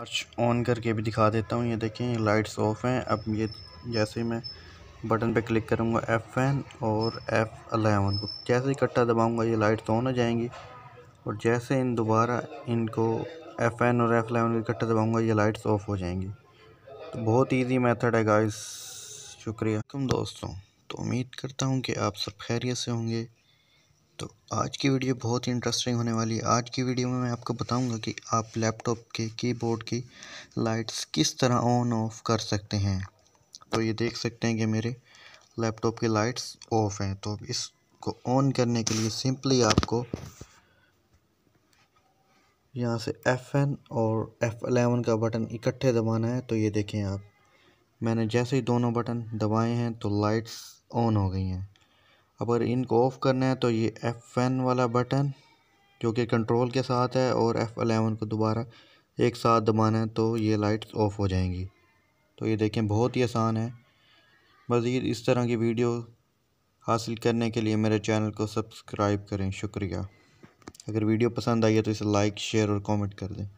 torch on करके भी दिखा देता हूँ ये देखें लाइट्स ऑफ हैं अब ये जैसे मैं बटन पे क्लिक करूँगा एफ़ एन और एफ़ अलेवन को जैसे इकट्ठा दबाऊँगा ये लाइट्स ऑन हो जाएंगी और जैसे इन दोबारा इनको एफ़ एन और एफ़ अलेवन को इकट्ठा दबाऊँगा ये लाइट्स ऑफ हो जाएंगी तो बहुत ईजी मैथड है गाइस शुक्रिया तुम दोस्तों तो उम्मीद करता हूँ कि आप सब खैरियत से होंगे तो आज की वीडियो बहुत ही इंटरेस्टिंग होने वाली है आज की वीडियो में मैं आपको बताऊंगा कि आप लैपटॉप के कीबोर्ड की लाइट्स किस तरह ऑन ऑफ कर सकते हैं तो ये देख सकते हैं कि मेरे लैपटॉप की लाइट्स ऑफ हैं तो इसको ऑन करने के लिए सिंपली आपको यहाँ से एन और अलेवन का बटन इकट्ठे दबाना है तो ये देखें आप मैंने जैसे ही दोनों बटन दबाए हैं तो लाइट्स ऑन हो गई हैं अगर इनको ऑफ़ करना है तो ये एफ़ एन वाला बटन जो कि कंट्रोल के साथ है और एफ़ अलेवन को दोबारा एक साथ दबाना है तो ये लाइट्स ऑफ़ हो जाएंगी तो ये देखें बहुत ही आसान है मज़ीद इस तरह की वीडियो हासिल करने के लिए मेरे चैनल को सब्सक्राइब करें शुक्रिया अगर वीडियो पसंद आई है तो इसे लाइक शेयर और कमेंट कर दें